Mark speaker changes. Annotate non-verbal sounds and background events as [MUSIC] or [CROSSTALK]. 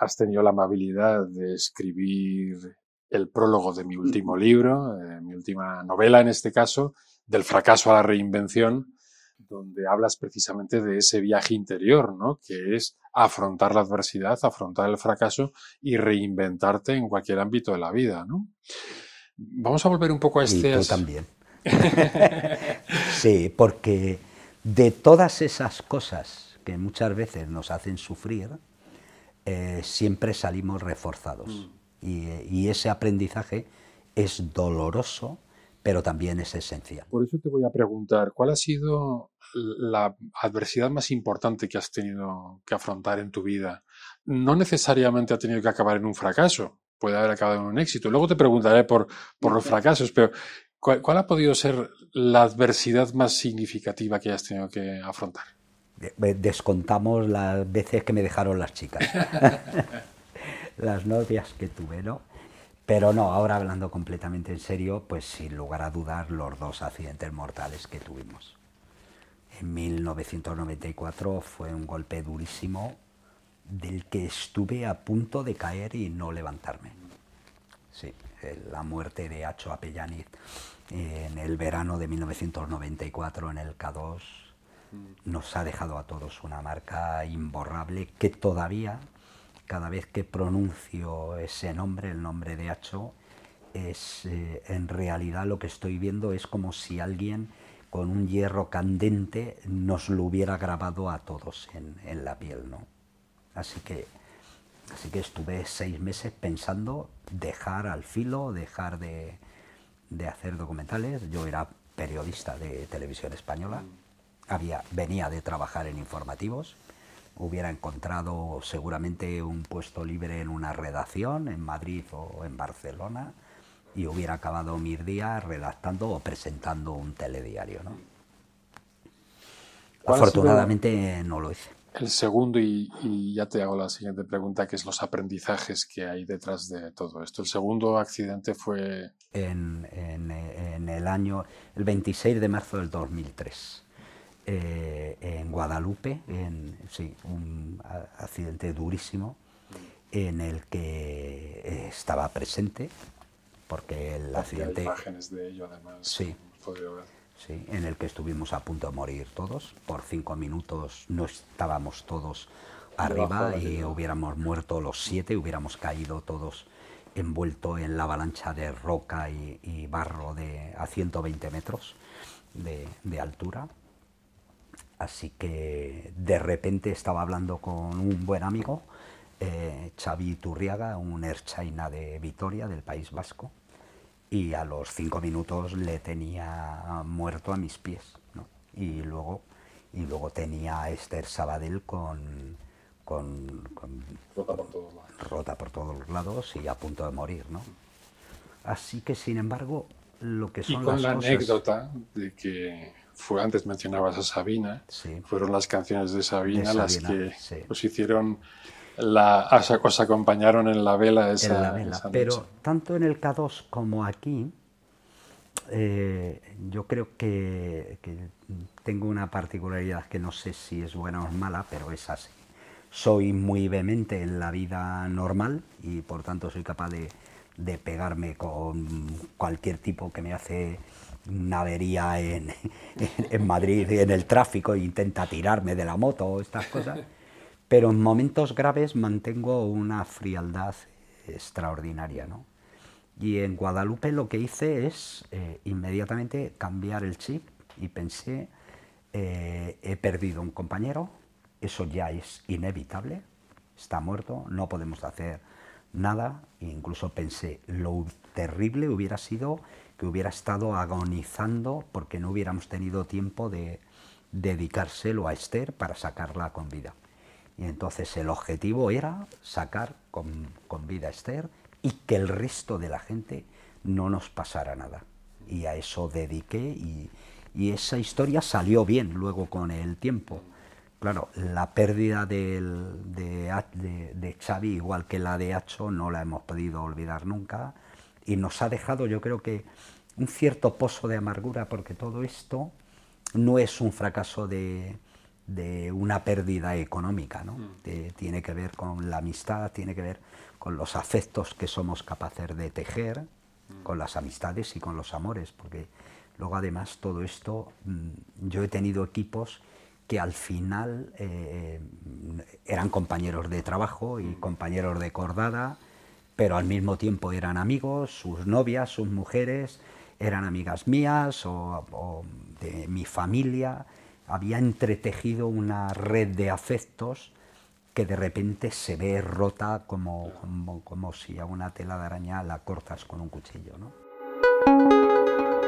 Speaker 1: has tenido la amabilidad de escribir el prólogo de mi último libro, eh, mi última novela en este caso, del fracaso a la reinvención, donde hablas precisamente de ese viaje interior, ¿no? Que es afrontar la adversidad, afrontar el fracaso y reinventarte en cualquier ámbito de la vida, ¿no? Vamos a volver un poco a este. Y tú también. [LAUGHS] sí, porque
Speaker 2: de todas esas cosas que muchas veces nos hacen sufrir, eh, siempre salimos reforzados. Mm. Eh, y, ese aprendizaje
Speaker 1: es doloroso, pero también es esencial. Por eso te voy a preguntar, ¿cuál ha sido la adversidad más importante que has tenido que afrontar en tu vida? No necesariamente ha tenido que acabar en un fracaso, puede haber acabado en un éxito. Luego te preguntaré por, los fracasos, pero ¿cuál, ha podido ser la adversidad más significativa que has tenido que afrontar?
Speaker 2: Eh, descontamos las veces que me dejaron las chicas, [LAUGHS] las novias que tuve, ¿no? Pero no, ahora hablando completamente en serio, pues sin lugar a dudar los dos accidentes mortales que tuvimos. En 1994 fue un golpe durísimo del que estuve a punto de caer y no levantarme. Sí, eh, la muerte de Acho Apellaniz eh, en el verano de 1994 en el K2 nos ha dejado a todos una marca imborrable que todavía, cada vez que pronuncio ese nombre, el nombre de Acho, es eh, en realidad lo que estoy viendo es como si alguien con un hierro candente nos lo hubiera grabado a todos en, la piel, ¿no? Así que, así que estuve seis meses pensando dejar al filo, dejar de hacer documentales. Yo era periodista de televisión española venía de trabajar en informativos, hubiera encontrado seguramente un puesto libre en una redacción en Madrid o en Barcelona y hubiera acabado mis días redactando o presentando un telediario.
Speaker 1: Afortunadamente no lo hice. El segundo, y, ya te hago la siguiente pregunta, que es los aprendizajes que hay detrás de todo esto. El segundo accidente fue...
Speaker 2: En, en el año, el 26 de marzo del 2003. Eh, en Guadalupe, en, un accidente durísimo en el que eh, estaba presente, porque el accidente... imágenes
Speaker 1: de ello además.
Speaker 2: Sí. en el que estuvimos a punto de morir todos. Por cinco minutos no estábamos todos arriba y hubiéramos muerto los siete, hubiéramos caído todos envuelto en la avalancha de roca y, barro de, a 120 metros de altura. Así que de repente estaba hablando con un buen amigo, eh, Xavi Turriaga, un erchaina de Vitoria, del País Vasco, y a los cinco minutos le tenía muerto a mis pies. ¿no? Y, luego, y luego tenía a Esther Sabadell con, rota, por todos lados. rota por todos lados y a punto de morir. ¿no? Así que, sin embargo, lo que son y con las la anécdota
Speaker 1: de que antes mencionabas a Sabina, fueron las canciones de Sabina, las que os hicieron, la, acompañaron en la vela esa, Pero
Speaker 2: tanto en el K2 como aquí, eh, yo creo que, tengo una particularidad que no sé si es buena o mala, pero es así. Soy muy vehemente en la vida normal y por tanto soy capaz de pegarme con cualquier tipo que me hace una en, en, Madrid, en el tráfico, e intenta tirarme de la moto o estas cosas. Pero en momentos graves mantengo una frialdad extraordinaria. Y en Guadalupe lo que hice es eh, inmediatamente cambiar el chip y pensé, eh, he perdido un compañero, eso ya es inevitable, está muerto, no podemos hacer nada, e incluso pensé, lo terrible hubiera sido que hubiera estado agonizando porque no hubiéramos tenido tiempo de dedicárselo a Esther para sacarla con vida. Y entonces el objetivo era sacar con, vida a Esther y que el resto de la gente no nos pasara nada. Y a eso dediqué y esa historia salió bien luego con el tiempo. Claro, la pérdida de, de, Xavi, igual que la de Acho, no la hemos podido olvidar nunca y nos ha dejado, yo creo que, un cierto pozo de amargura porque todo esto no es un fracaso de, una pérdida económica, ¿no? Mm. tiene que ver con la amistad, tiene que ver con los afectos que somos capaces de tejer, mm. con las amistades y con los amores, porque luego además todo esto, mm, yo he tenido equipos que al final eh, eran compañeros de trabajo y mm. compañeros de cordada, pero al mismo tiempo eran amigos, sus novias, sus mujeres, eran amigas mías o, de mi familia. Había entretejido una red de afectos que de repente se ve rota como, como, si a una tela de araña la cortas con un cuchillo. ¿no?